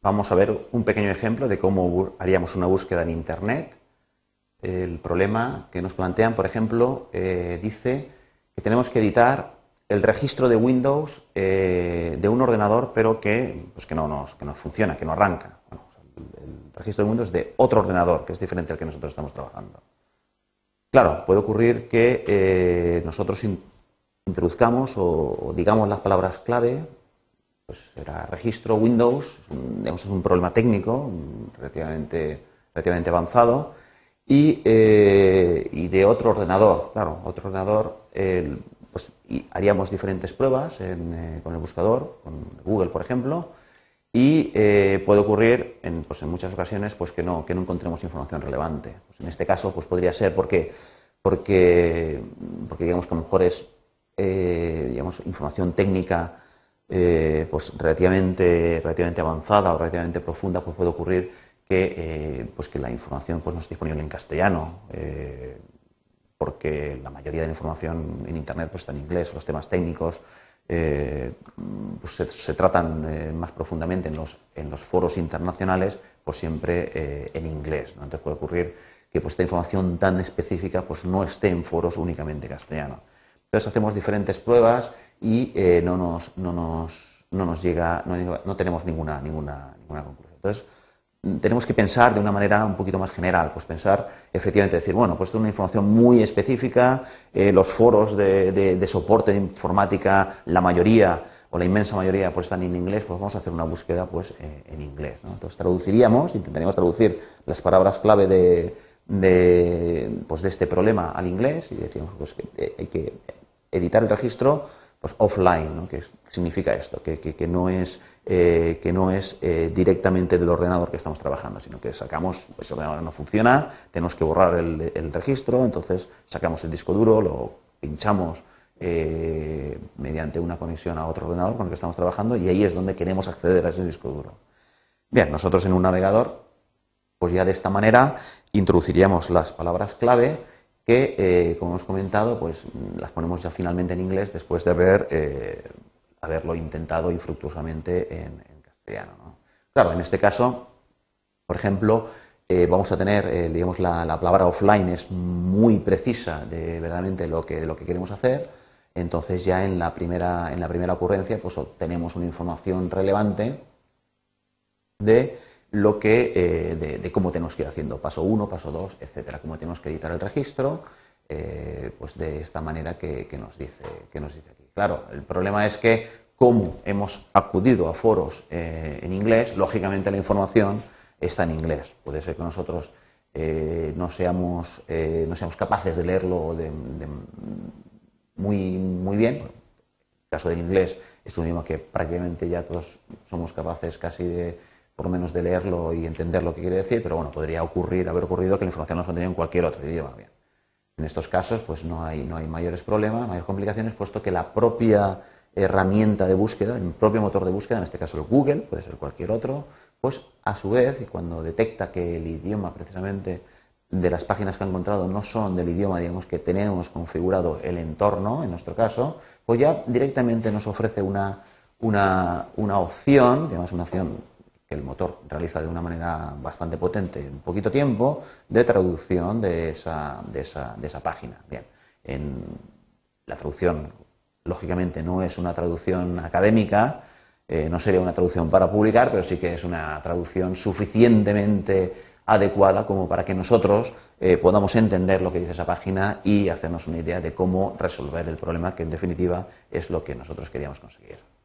Vamos a ver un pequeño ejemplo de cómo haríamos una búsqueda en Internet. El problema que nos plantean, por ejemplo, eh, dice que tenemos que editar el registro de Windows eh, de un ordenador, pero que, pues, no nos, funciona, que no arranca. el registro de Windows de otro ordenador, que es diferente al que nosotros estamos trabajando. Claro, puede ocurrir que eh, nosotros introduzcamos o digamos las palabras clave pues era registro Windows, digamos, es un problema técnico relativamente, relativamente avanzado, y, eh, de otro ordenador, claro, otro ordenador, pues haríamos diferentes pruebas eh, con el buscador, con Google, por ejemplo, y eh, puede ocurrir en, pues, en muchas ocasiones pues, que, no, que no encontremos información relevante. Pues, en este caso, pues podría ser porque, porque, porque digamos que a lo mejor es digamos, información técnica eh, pues relativamente, avanzada o relativamente profunda, pues puede ocurrir que, eh, pues que la información pues no esté disponible en castellano, eh, porque la mayoría de la información en Internet pues está en inglés, los temas técnicos pues se, tratan más profundamente en los, en los foros internacionales, pues siempre en inglés. Entonces puede ocurrir que pues, esta información tan específica pues no esté en foros únicamente castellano. Entonces hacemos diferentes pruebas y eh, no, nos, no, nos, no nos llega, no, no tenemos ninguna, ninguna, ninguna conclusión. Entonces, tenemos que pensar de una manera un poquito más general, pues pensar efectivamente, decir, bueno, pues es una información muy específica, eh, los foros de, de, soporte de informática, la mayoría o la inmensa mayoría pues están en inglés, pues vamos a hacer una búsqueda pues eh, en inglés. Entonces traduciríamos, intentaríamos traducir las palabras clave de, de, pues, de este problema al inglés y decimos pues, que hay que editar el registro pues, offline, ¿no? que significa esto, que, no es, eh, eh, directamente del ordenador que estamos trabajando, sino que sacamos, ese pues, ordenador no funciona, tenemos que borrar el, registro, entonces sacamos el disco duro, lo pinchamos eh, mediante una conexión a otro ordenador con el que estamos trabajando y ahí es donde queremos acceder a ese disco duro. Bien, nosotros en un navegador, pues ya de esta manera introduciríamos las palabras clave que, eh, como hemos comentado, pues mm, las ponemos ya finalmente en inglés después de eh, haberlo intentado infructuosamente en, castellano. Claro, en este caso, por ejemplo, eh, vamos a tener, digamos, la, palabra offline es muy precisa de verdaderamente lo que, lo que queremos hacer. Entonces ya en la primera, en la primera ocurrencia pues obtenemos una información relevante de lo que, eh, de, cómo tenemos que ir haciendo paso 1, paso 2, etcétera, cómo tenemos que editar el registro, eh, pues de esta manera que, nos dice, que nos dice aquí. Claro, el problema es que como hemos acudido a foros eh, en inglés, lógicamente la información está en inglés. Puede ser que nosotros no, seamos, no seamos capaces de leerlo de, muy, muy bien, el caso del inglés es un idioma que prácticamente ya todos somos capaces casi de, por lo menos de leerlo y entender lo que quiere decir, pero bueno, podría ocurrir, haber ocurrido que la información no hemos tenido en cualquier otro idioma. Bien. En estos casos, pues no hay, no hay mayores problemas, mayores complicaciones, puesto que la propia herramienta de búsqueda, el propio motor de búsqueda, en este caso el Google, puede ser cualquier otro, pues a su vez, cuando detecta que el idioma precisamente de las páginas que ha encontrado no son del idioma, digamos, que tenemos configurado el entorno, en nuestro caso, pues ya directamente nos ofrece una, una opción, que además una opción que el motor realiza de una manera bastante potente en poquito tiempo de traducción de esa, de esa, de esa página. Bien, la traducción, lógicamente, no es una traducción académica, eh, no sería una traducción para publicar, pero sí que es una traducción suficientemente adecuada como para que nosotros eh, podamos entender lo que dice esa página y hacernos una idea de cómo resolver el problema, que en definitiva es lo que nosotros queríamos conseguir.